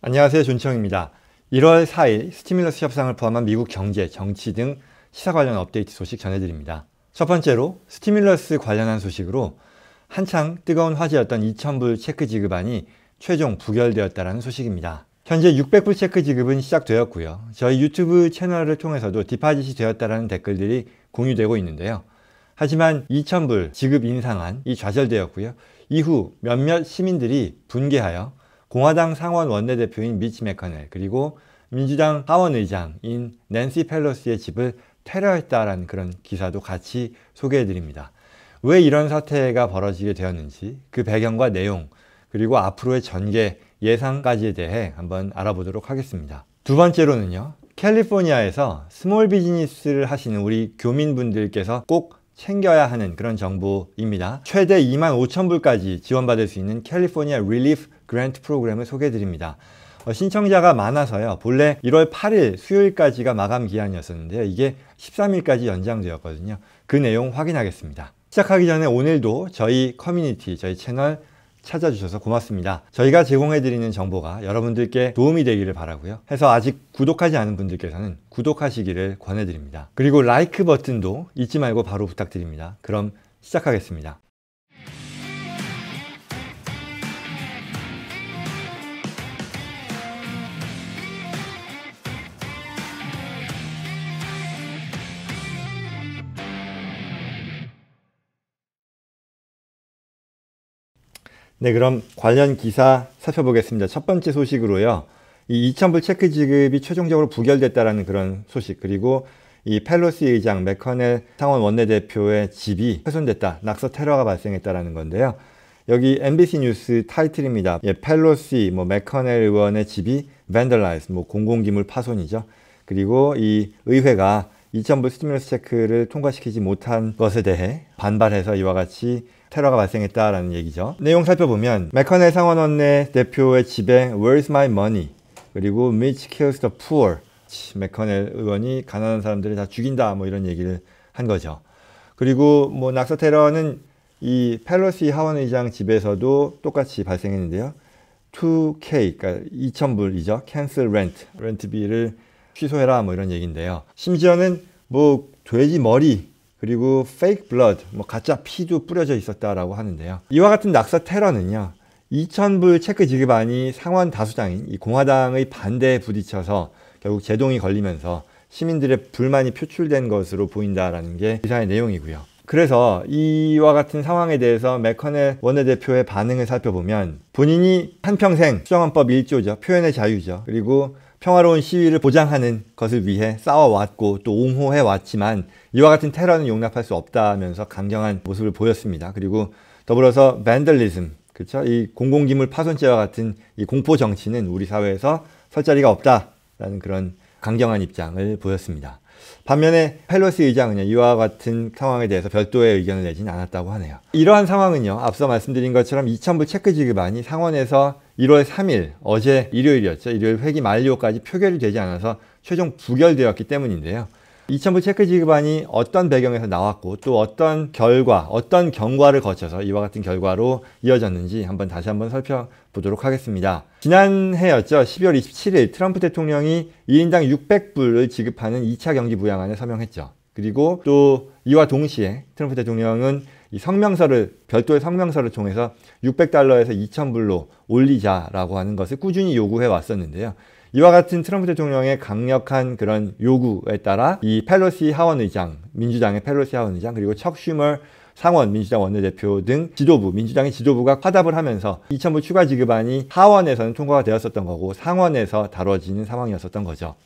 안녕하세요. 존청입니다 1월 4일 스티뮬러스 협상을 포함한 미국 경제, 정치 등 시사 관련 업데이트 소식 전해드립니다. 첫 번째로 스티뮬러스 관련한 소식으로 한창 뜨거운 화제였던 2,000불 체크 지급안이 최종 부결되었다는 소식입니다. 현재 600불 체크 지급은 시작되었고요. 저희 유튜브 채널을 통해서도 디파짓이 되었다는 댓글들이 공유되고 있는데요. 하지만 2,000불 지급 인상안 이 좌절되었고요. 이후 몇몇 시민들이 분개하여 공화당 상원 원내대표인 미치 메커넬 그리고 민주당 하원의장인 낸시 펠로스의 집을 테러했다라는 그런 기사도 같이 소개해드립니다. 왜 이런 사태가 벌어지게 되었는지 그 배경과 내용 그리고 앞으로의 전개 예상까지에 대해 한번 알아보도록 하겠습니다. 두 번째로는요. 캘리포니아에서 스몰 비즈니스를 하시는 우리 교민분들께서 꼭 챙겨야 하는 그런 정보입니다. 최대 2만 5천 불까지 지원받을 수 있는 캘리포니아 릴리프 그랜트 프로그램을 소개해드립니다. 어, 신청자가 많아서요. 본래 1월 8일 수요일까지가 마감 기한이었었는데요. 이게 13일까지 연장되었거든요. 그 내용 확인하겠습니다. 시작하기 전에 오늘도 저희 커뮤니티, 저희 채널 찾아주셔서 고맙습니다. 저희가 제공해드리는 정보가 여러분들께 도움이 되기를 바라고요. 해서 아직 구독하지 않은 분들께서는 구독하시기를 권해드립니다. 그리고 라이크 버튼도 잊지 말고 바로 부탁드립니다. 그럼 시작하겠습니다. 네, 그럼 관련 기사 살펴보겠습니다. 첫 번째 소식으로요. 이이천0불 체크 지급이 최종적으로 부결됐다라는 그런 소식, 그리고 이 펠로시 의장 맥커넬 상원 원내대표의 집이 훼손됐다, 낙서 테러가 발생했다라는 건데요. 여기 MBC 뉴스 타이틀입니다. 예, 펠로시, 뭐 맥커넬 의원의 집이 밴 a 라 d a 뭐 공공기물 파손이죠. 그리고 이 의회가 이천0불 스티뮬러스 체크를 통과시키지 못한 것에 대해 반발해서 이와 같이 테러가 발생했다라는 얘기죠. 내용 살펴보면 메커넬 상원원 내 대표의 집에 Where's My Money 그리고 Mitch Kills the Poor 메커넬 의원이 가난한 사람들을 다 죽인다 뭐 이런 얘기를 한 거죠. 그리고 뭐 낙서 테러는 이 펠로시 하원의장 집에서도 똑같이 발생했는데요. 2K, 그러니까 2,000불이죠. cancel rent, 렌트비를 취소해라 뭐 이런 얘기인데요. 심지어는 뭐 돼지 머리 그리고 fake blood, 뭐 가짜 피도 뿌려져 있었다라고 하는데요. 이와 같은 낙서 테러는요. 2,000불 체크 지급안이 상원 다수당인 이 공화당의 반대에 부딪혀서 결국 제동이 걸리면서 시민들의 불만이 표출된 것으로 보인다라는 게 기사의 내용이고요. 그래서 이와 같은 상황에 대해서 맥커의 원내대표의 반응을 살펴보면 본인이 한평생 수정헌법 1조죠. 표현의 자유죠. 그리고 평화로운 시위를 보장하는 것을 위해 싸워왔고 또 옹호해왔지만 이와 같은 테러는 용납할 수 없다면서 강경한 모습을 보였습니다. 그리고 더불어서 밴들리즘, 그렇죠? 이 공공기물 파손죄와 같은 이 공포 정치는 우리 사회에서 설 자리가 없다라는 그런 강경한 입장을 보였습니다. 반면에 펠로시 의장은 이와 같은 상황에 대해서 별도의 의견을 내지는 않았다고 하네요. 이러한 상황은요 앞서 말씀드린 것처럼 2,000불 체크 지급안이 상원에서 1월 3일 어제 일요일이었죠. 일요일 회기 만료까지 표결이 되지 않아서 최종 부결되었기 때문인데요. 이천부 체크 지급안이 어떤 배경에서 나왔고 또 어떤 결과, 어떤 경과를 거쳐서 이와 같은 결과로 이어졌는지 한번 다시 한번 살펴보도록 하겠습니다. 지난해였죠. 12월 27일 트럼프 대통령이 1인당 600불을 지급하는 2차 경기 부양안에 서명했죠. 그리고 또 이와 동시에 트럼프 대통령은 이 성명서를 별도의 성명서를 통해서 600달러에서 2,000불로 올리자라고 하는 것을 꾸준히 요구해 왔었는데요. 이와 같은 트럼프 대통령의 강력한 그런 요구에 따라 이 펠로시 하원 의장, 민주당의 펠로시 하원 의장 그리고 척 슈머 상원 민주당 원내대표 등 지도부 민주당의 지도부가 화답을 하면서 2,000불 추가 지급안이 하원에서는 통과가 되었었던 거고 상원에서 다뤄지는 상황이었었던 거죠.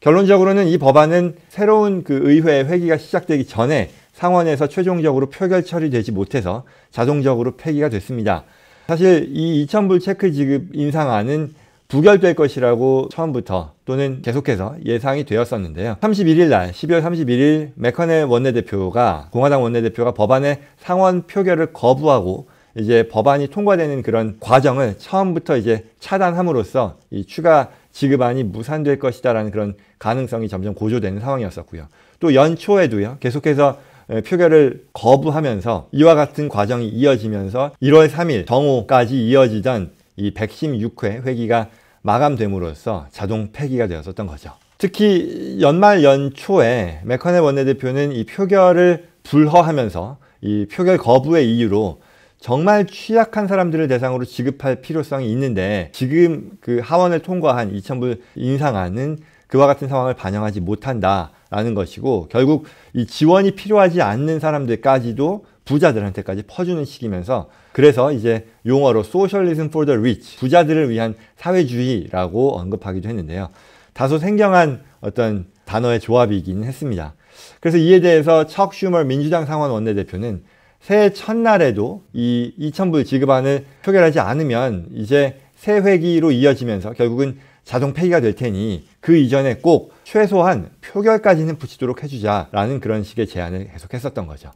결론적으로는 이 법안은 새로운 그 의회 회기가 시작되기 전에 상원에서 최종적으로 표결 처리되지 못해서 자동적으로 폐기가 됐습니다. 사실 이 2,000불 체크 지급 인상안은 부결될 것이라고 처음부터 또는 계속해서 예상이 되었었는데요. 31일 날 12월 31일 맥커넬 원내대표가 공화당 원내대표가 법안의 상원 표결을 거부하고 이제 법안이 통과되는 그런 과정을 처음부터 이제 차단함으로써 이 추가 지급안이 무산될 것이다라는 그런 가능성이 점점 고조되는 상황이었었고요. 또 연초에도요. 계속해서 예, 표결을 거부하면서 이와 같은 과정이 이어지면서 1월 3일 정오까지 이어지던 이 116회 회기가 마감됨으로써 자동 폐기가 되었었던 거죠. 특히 연말 연초에 메커네 원내대표는 이 표결을 불허하면서 이 표결 거부의 이유로 정말 취약한 사람들을 대상으로 지급할 필요성이 있는데 지금 그 하원을 통과한 2,000불 인상안은 그와 같은 상황을 반영하지 못한다. 라는 것이고 결국 이 지원이 필요하지 않는 사람들까지도 부자들한테까지 퍼주는 식이면서 그래서 이제 용어로 소셜리즘 for the rich 부자들을 위한 사회주의라고 언급하기도 했는데요. 다소 생경한 어떤 단어의 조합이긴 했습니다. 그래서 이에 대해서 척 슈머 민주당 상원 원내대표는 새해 첫날에도 이 2,000불 지급안을 표결하지 않으면 이제 새 회기로 이어지면서 결국은 자동 폐기가 될 테니 그 이전에 꼭 최소한 표결까지는 붙이도록 해주자라는 그런 식의 제안을 계속 했었던 거죠.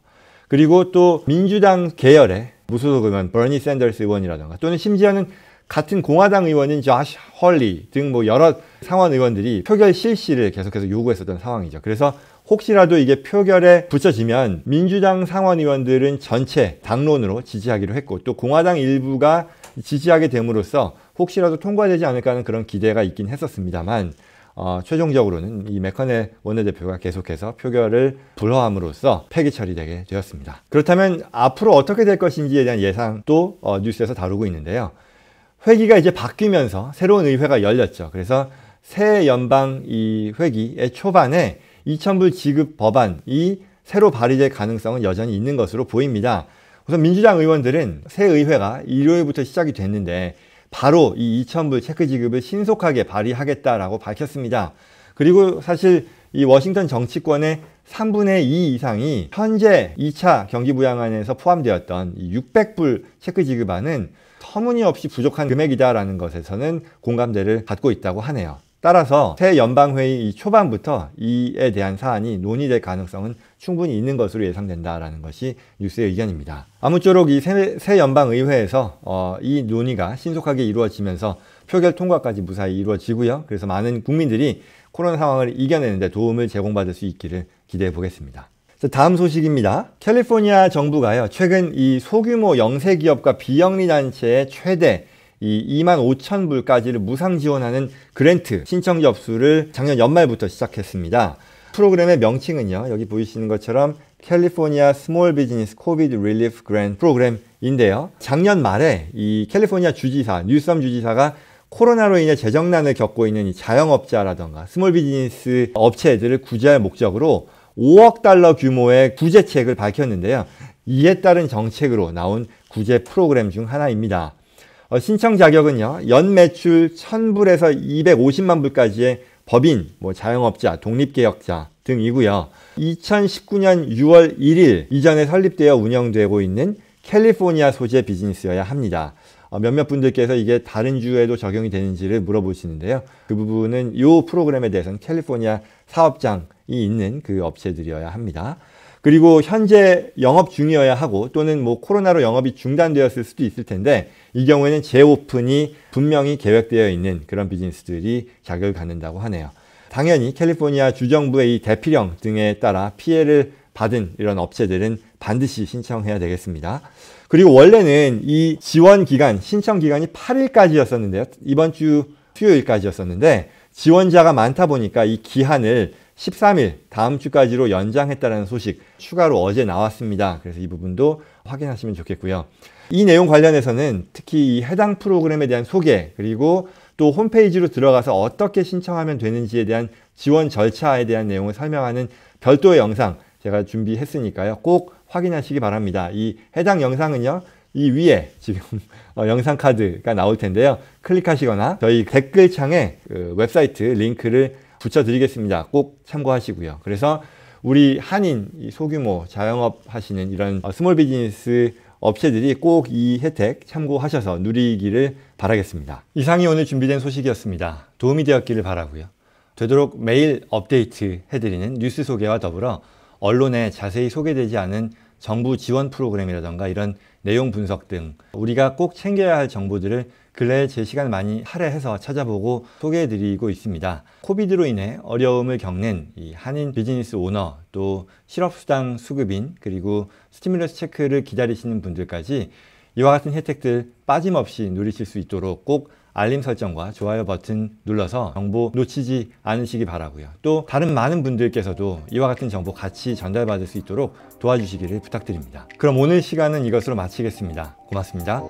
그리고 또 민주당 계열의 무소속 의원 버니 샌더스 의원이라던가 또는 심지어는 같은 공화당 의원인 조시 헐리 등 뭐 여러 상원 의원들이 표결 실시를 계속해서 요구했었던 상황이죠. 그래서 혹시라도 이게 표결에 붙여지면 민주당 상원 의원들은 전체 당론으로 지지하기로 했고 또 공화당 일부가 지지하게 됨으로써 혹시라도 통과되지 않을까 하는 그런 기대가 있긴 했었습니다만 어, 최종적으로는 이 메커넬 원내대표가 계속해서 표결을 불허함으로써 폐기 처리되게 되었습니다. 그렇다면 앞으로 어떻게 될 것인지에 대한 예상도 어, 뉴스에서 다루고 있는데요. 회기가 이제 바뀌면서 새로운 의회가 열렸죠. 그래서 새 연방 이 회기의 초반에 2천불 지급 법안이 새로 발의될 가능성은 여전히 있는 것으로 보입니다. 우선 민주당 의원들은 새 의회가 일요일부터 시작이 됐는데 바로 이 2,000불 체크 지급을 신속하게 발의하겠다라고 밝혔습니다. 그리고 사실 이 워싱턴 정치권의 3분의 2 이상이 현재 2차 경기부양안에서 포함되었던 600불 체크 지급안은 터무니없이 부족한 금액이다라는 것에서는 공감대를 갖고 있다고 하네요. 따라서 새 연방회의 초반부터 이에 대한 사안이 논의될 가능성은 충분히 있는 것으로 예상된다라는 것이 뉴스의 의견입니다. 아무쪼록 이 새 연방의회에서 어, 이 논의가 신속하게 이루어지면서 표결 통과까지 무사히 이루어지고요. 그래서 많은 국민들이 코로나 상황을 이겨내는데 도움을 제공받을 수 있기를 기대해 보겠습니다. 다음 소식입니다. 캘리포니아 정부가 최근 이 소규모 영세기업과 비영리단체의 최대 이 2만 5천 불까지를 무상 지원하는 그랜트 신청 접수를 작년 연말부터 시작했습니다. 프로그램의 명칭은요. 여기 보이시는 것처럼 캘리포니아 스몰 비즈니스 코비드 릴리프 그랜트 프로그램인데요. 작년 말에 이 캘리포니아 주지사, 뉴섬 주지사가 코로나로 인해 재정난을 겪고 있는 이 자영업자라던가 스몰 비즈니스 업체들을 구제할 목적으로 5억 달러 규모의 구제책을 밝혔는데요. 이에 따른 정책으로 나온 구제 프로그램 중 하나입니다. 어, 신청 자격은요. 연 매출 1000불에서 250만 불까지의 법인, 뭐 자영업자, 독립개혁자 등이고요. 2019년 6월 1일 이전에 설립되어 운영되고 있는 캘리포니아 소재 비즈니스여야 합니다. 어, 몇몇 분들께서 이게 다른 주에도 적용이 되는지를 물어보시는데요. 그 부분은 이 프로그램에 대해서는 캘리포니아 사업장이 있는 그 업체들이어야 합니다. 그리고 현재 영업 중이어야 하고 또는 뭐 코로나로 영업이 중단되었을 수도 있을 텐데 이 경우에는 재오픈이 분명히 계획되어 있는 그런 비즈니스들이 자격을 갖는다고 하네요. 당연히 캘리포니아 주정부의 이 대피령 등에 따라 피해를 받은 이런 업체들은 반드시 신청해야 되겠습니다. 그리고 원래는 이 지원 기간, 신청 기간이 8일까지였었는데요. 이번 주 수요일까지였었는데 지원자가 많다 보니까 이 기한을 13일 다음 주까지로 연장했다는 소식 추가로 어제 나왔습니다. 그래서 이 부분도 확인하시면 좋겠고요. 이 내용 관련해서는 특히 이 해당 프로그램에 대한 소개 그리고 또 홈페이지로 들어가서 어떻게 신청하면 되는지에 대한 지원 절차에 대한 내용을 설명하는 별도의 영상 제가 준비했으니까요. 꼭 확인하시기 바랍니다. 이 해당 영상은요. 이 위에 지금 어, 영상 카드가 나올 텐데요. 클릭하시거나 저희 댓글창에 그 웹사이트 링크를 붙여드리겠습니다. 꼭 참고하시고요. 그래서 우리 한인 소규모 자영업 하시는 이런 어, 스몰 비즈니스 업체들이 꼭 이 혜택 참고하셔서 누리기를 바라겠습니다. 이상이 오늘 준비된 소식이었습니다. 도움이 되었기를 바라고요. 되도록 매일 업데이트 해드리는 뉴스 소개와 더불어 언론에 자세히 소개되지 않은 정부 지원 프로그램이라던가 이런 내용 분석 등 우리가 꼭 챙겨야 할 정보들을 근래 에제 시간 많이 할애해서 찾아보고 소개해드리고 있습니다. 코비드로 인해 어려움을 겪는 이 한인 비즈니스 오너 또 실업수당 수급인 그리고 스티뮬러스 체크를 기다리시는 분들까지 이와 같은 혜택들 빠짐없이 누리실 수 있도록 꼭 알림 설정과 좋아요 버튼 눌러서 정보 놓치지 않으시기 바라고요. 또 다른 많은 분들께서도 이와 같은 정보 같이 전달받을 수 있도록 도와주시기를 부탁드립니다. 그럼 오늘 시간은 이것으로 마치겠습니다. 고맙습니다.